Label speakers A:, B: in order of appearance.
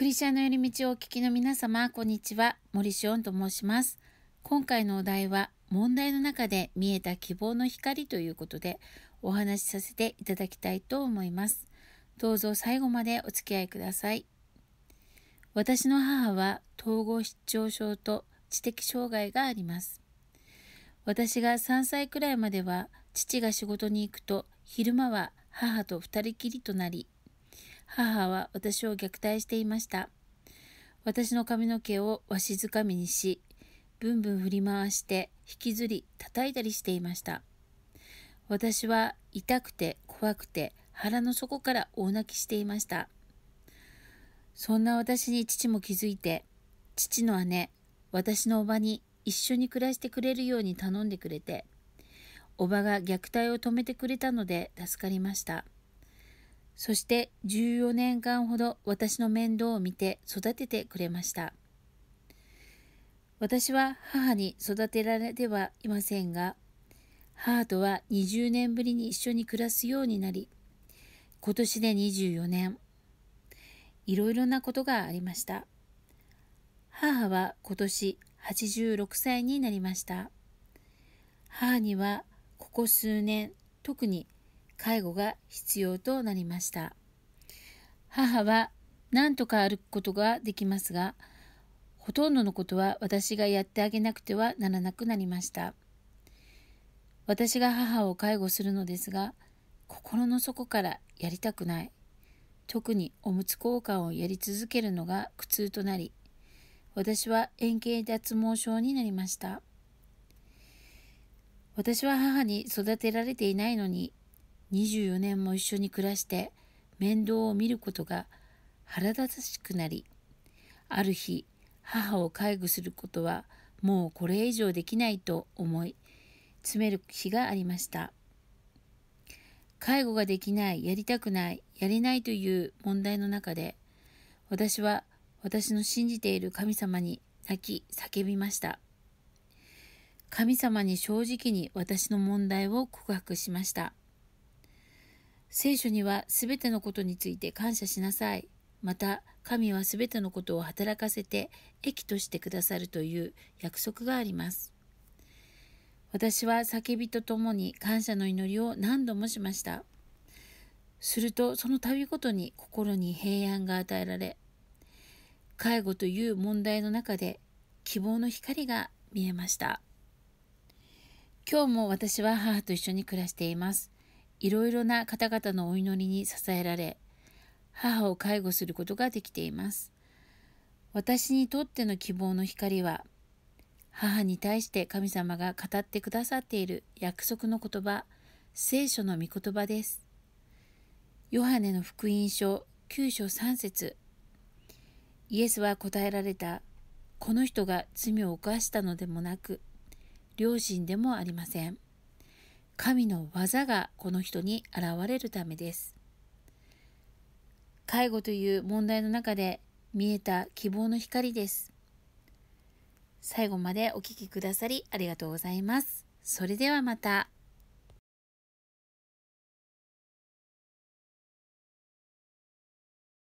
A: クリシャの寄り道をお聞きの皆様、こんにちは。森しおんと申します。今回のお題は、問題の中で見えた希望の光ということで、お話しさせていただきたいと思います。どうぞ最後までお付き合いください。私の母は統合失調症と知的障害があります。私が3歳くらいまでは、父が仕事に行くと、昼間は母と2人きりとなり、母は私を虐待していました。私の髪の毛をわしづかみにし、ぶんぶん振り回して引きずり叩いたりしていました。私は痛くて怖くて腹の底から大泣きしていました。そんな私に父も気づいて、父の姉、私のおばに一緒に暮らしてくれるように頼んでくれて、おばが虐待を止めてくれたので助かりました。そして14年間ほど私の面倒を見て育ててくれました。私は母に育てられてはいませんが、母とは20年ぶりに一緒に暮らすようになり、今年で24年、いろいろなことがありました。母は今年86歳になりました。母にはここ数年、特に介護が必要となりました母は何とか歩くことができますがほとんどのことは私がやってあげなくてはならなくなりました私が母を介護するのですが心の底からやりたくない特におむつ交換をやり続けるのが苦痛となり私は円形脱毛症になりました私は母に育てられていないのに24年も一緒に暮らして面倒を見ることが腹立たしくなりある日母を介護することはもうこれ以上できないと思い詰める日がありました介護ができないやりたくないやれないという問題の中で私は私の信じている神様に泣き叫びました神様に正直に私の問題を告白しました聖書にはすべてのことについて感謝しなさい。また、神はすべてのことを働かせて、益としてくださるという約束があります。私は叫びとともに感謝の祈りを何度もしました。すると、その度ごとに心に平安が与えられ、介護という問題の中で希望の光が見えました。今日も私は母と一緒に暮らしています。いろいろな方々のお祈りに支えられ、母を介護することができています。私にとっての希望の光は、母に対して神様が語ってくださっている約束の言葉、聖書の御言葉です。ヨハネの福音書9章3節イエスは答えられた、この人が罪を犯したのでもなく、両親でもありません。神の技がこの人に現れるためです。介護という問題の中で見えた希望の光です。最後までお聴きくださりありがとうございます。それではまた。